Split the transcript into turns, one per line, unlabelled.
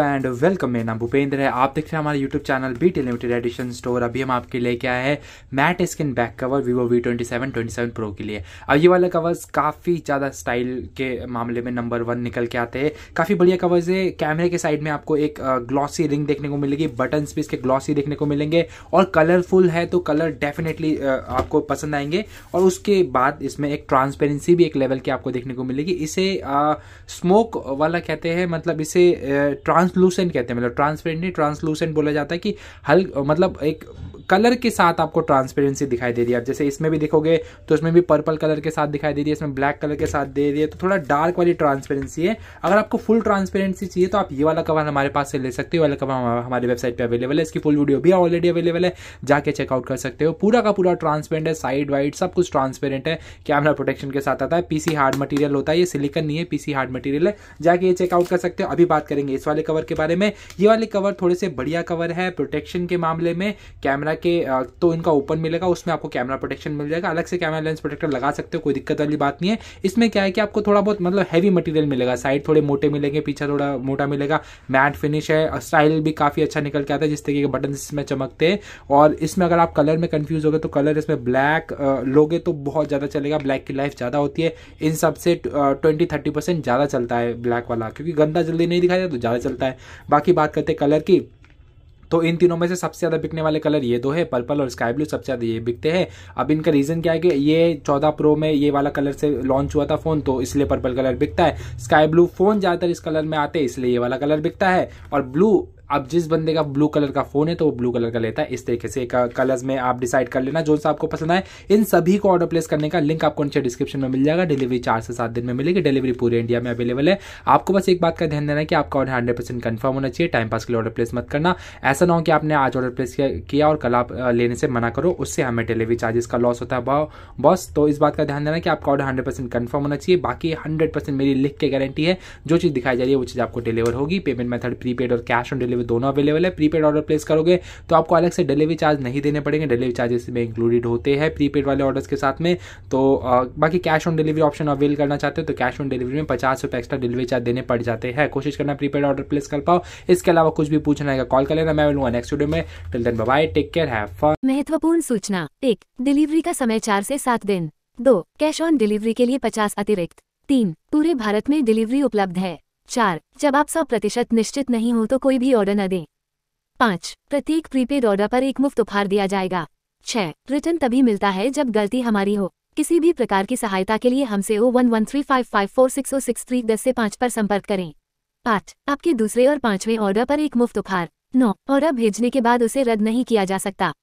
and welcome मेरा नाम भूपेंद्र है आप देख रहे हैं हमारे YouTube channel B T limited edition store अभी हम आपके लिए क्या है matte skin back cover Vivo V twenty seven twenty seven pro के लिए अब ये वाला कवर्स काफ़ी ज़्यादा स्टाइल के मामले में नंबर वन निकल के आते हैं काफ़ी बढ़िया कवर्स है कैमरे के साइड में आपको एक ग्लॉसी रिंग देखने को मिलेगी बटन भी इसके ग्लॉसी देखने को मिलेंगे और कलरफुल है तो कलर डेफिनेटली आपको पसंद आएंगे और उसके बाद इसमें एक ट्रांसपेरेंसी भी एक लेवल की आपको देखने को मिलेगी इसे स्मोक वाला कहते हैं मतलब इसे ट्रांस ट्रांसलूसेंट कहते हैं मतलब ट्रांसपेरेंट नहीं ट्रांसलूसेंट बोला जाता है कि हल मतलब एक कलर के साथ आपको ट्रांसपेरेंसी दिखाई दे रही है आप जैसे इसमें भी देखोगे तो इसमें भी पर्पल कलर के साथ दिखाई दे रही है इसमें ब्लैक कलर के साथ दे रही है तो थोड़ा डार्क वाली ट्रांसपेरेंसी है अगर आपको फुल ट्रांसपेरेंसी चाहिए तो आप ये वाला कवर हमारे पास से ले सकते हो वाला कवर हमारी वेबसाइट पर अवेलेबल है इसकी फुल वीडियो भी ऑलरेडी अवेलेबल है जाके चेकआउट कर सकते हो पूरा का पूरा ट्रांसपेरेंट है साइड वाइड सब कुछ ट्रांसपेरेंट है कैमरा प्रोटेक्शन के साथ आता है पीसी हार्ड मटीरियल होता है ये सिलिकन नहीं है पीसी हार्ड मटीरियल है जाके ये चेकआउट कर सकते हो अभी बात करेंगे इस वाले कवर के बारे में ये वाले कवर थोड़े से बढ़िया कवर है प्रोटेक्शन के मामले में कैमरा है कि तो इनका ओपन मिलेगा उसमें आपको कैमरा प्रोटेक्शन मिल जाएगा अलग से कैमरा लेंस प्रोटेक्टर लगा सकते हो कोई दिक्कत वाली बात नहीं है इसमें क्या है कि आपको थोड़ा बहुत मतलब हैवी मटेरियल मिलेगा साइड थोड़े मोटे मिलेंगे पीछे थोड़ा मोटा मिलेगा मैट फिनिश है स्टाइल भी काफ़ी अच्छा निकल के आता है जिस तरीके के बटन इसमें चमकते हैं और इसमें अगर आप कलर में कन्फ्यूज हो गए तो कलर इसमें ब्लैक लोगे तो बहुत ज़्यादा चलेगा ब्लैक की लाइफ ज़्यादा होती है इन सबसे ट्वेंटी थर्टी ज़्यादा चलता है ब्लैक वाला क्योंकि गंदा जल्दी नहीं दिखाया तो ज़्यादा चलता है बाकी बात करते हैं कलर की तो इन तीनों में से सबसे ज़्यादा बिकने वाले कलर ये दो है पर्पल और स्काई ब्लू सबसे ज़्यादा ये बिकते हैं अब इनका रीज़न क्या है कि ये चौदह प्रो में ये वाला कलर से लॉन्च हुआ था फ़ोन तो इसलिए पर्पल कलर बिकता है स्काई ब्लू फ़ोन ज़्यादातर इस कलर में आते हैं इसलिए ये वाला कलर बिकता है और ब्लू अब जिस बंदे का ब्लू कलर का फोन है तो वो ब्लू कलर का लेता है इस तरीके से कलर्स uh, में आप डिसाइड कर लेना जो सा आपको पसंद आए इन सभी को ऑर्डर प्लेस करने का लिंक आपको नीचे डिस्क्रिप्शन में मिल जाएगा डिलीवरी चार से सात दिन में मिलेगी डिलीवरी पूरे इंडिया में अवेलेबल है आपको बस एक बात का ध्यान देना है कि आपका ऑर्डर हंड्रेड परसेंट कन्फर्म होना चाहिए टाइम पास के लिए ऑर्डर प्लेस मत करना ऐसा ना हो कि आपने आज ऑर्डर प्लेस किया और कल आप uh, लेने से मना करो उससे हमें डिलीवरी चार्जेस का लॉस होता है बॉस तो इस बात का ध्यान देना कि आपका ऑर्डर हंड्रेड परसेंट कन्फर्म होना चाहिए बाकी हंड्रेड परसेंट मेरी लिख के गारंटी है जो चीज़ दिखाई जा रही है वो चीज़ आपको डिलीवर होगी पेमेंट मेथड प्रीपेड और कैश ऑन डिलीवरी डिलीवरी दोनों अवेलेबल है प्रीपेड ऑर्डर प्लेस करोगे तो आपको अलग से डिलीवरी चार्ज नहीं देने पड़ेंगे डिलीवरी चार्जेस में इंक्लूडेड होते हैं प्रीपेड वाले ऑर्डर्स के साथ में तो बाकी cash on delivery option avail करना चाहते हो तो कैश ऑन डिलीवरी में पचास रुपए एक्स्ट्रा डिलीवरी चार्ज देने पड़ जाते हैं कोशिश करना प्रीपेड ऑर्डर प्लेस कर पाओ इसके अलावा कुछ भी पूछना है कॉल कर लेना मैं मिलूंगा नेक्स्ट वीडियो में till then bye take care have fun
महत्वपूर्ण सूचना एक डिलीवरी का समय चार से सात दिन दो कैश ऑन डिलीवरी के लिए पचास अतिरिक्त तीन पूरे भारत में डिलीवरी उपलब्ध है चार जब आप सौ प्रतिशत निश्चित नहीं हो तो कोई भी ऑर्डर न दें पाँच प्रत्येक प्रीपेड ऑर्डर पर एक मुफ्त उपहार दिया जाएगा छः रिटर्न तभी मिलता है जब गलती हमारी हो किसी भी प्रकार की सहायता के लिए हमसे O one one three five five four six O six three दस से पाँच पर संपर्क करें आठ आपके दूसरे और पांचवें ऑर्डर पर एक मुफ्त उपहार नौ ऑर्डर भेजने के बाद उसे रद्द नहीं किया जा सकता